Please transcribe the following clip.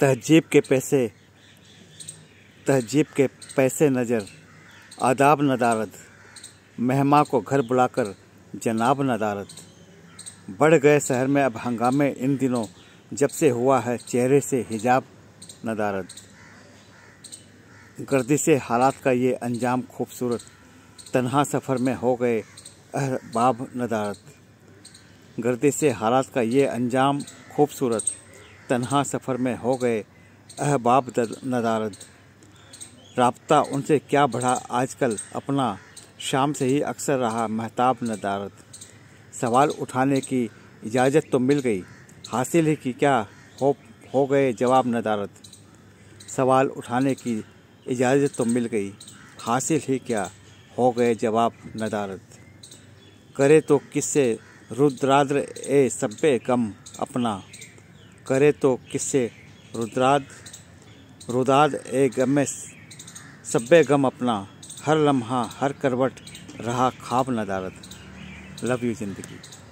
तहजीब के पैसे तहजीब के पैसे नज़र आदाब नदारद मेहमा को घर बुलाकर जनाब नदारद बढ़ गए शहर में अब हंगामे इन दिनों जब से हुआ है चेहरे से हिजाब नदारद गर्दी से हालात का ये अंजाम खूबसूरत तन्हा सफ़र में हो गए अहबाब नदारत गर्दी से हालात का ये अंजाम खूबसूरत तनहा सफ़र में हो गए अहबाब नदारद रबता उनसे क्या बढ़ा आजकल अपना शाम से ही अक्सर रहा महताब नदारद सवाल उठाने की इजाज़त तो मिल गई हासिल ही कि क्या हो हो गए जवाब नदारद सवाल उठाने की इजाज़त तो मिल गई हासिल ही क्या हो गए जवाब नदारद करे तो किससे रुद्राद्र ए सब्बे कम अपना करे तो किससे रुद्राद रुदाद ए गम सब्बे गम अपना हर लम्हा हर करवट रहा खाब नदारत लव यू ज़िंदगी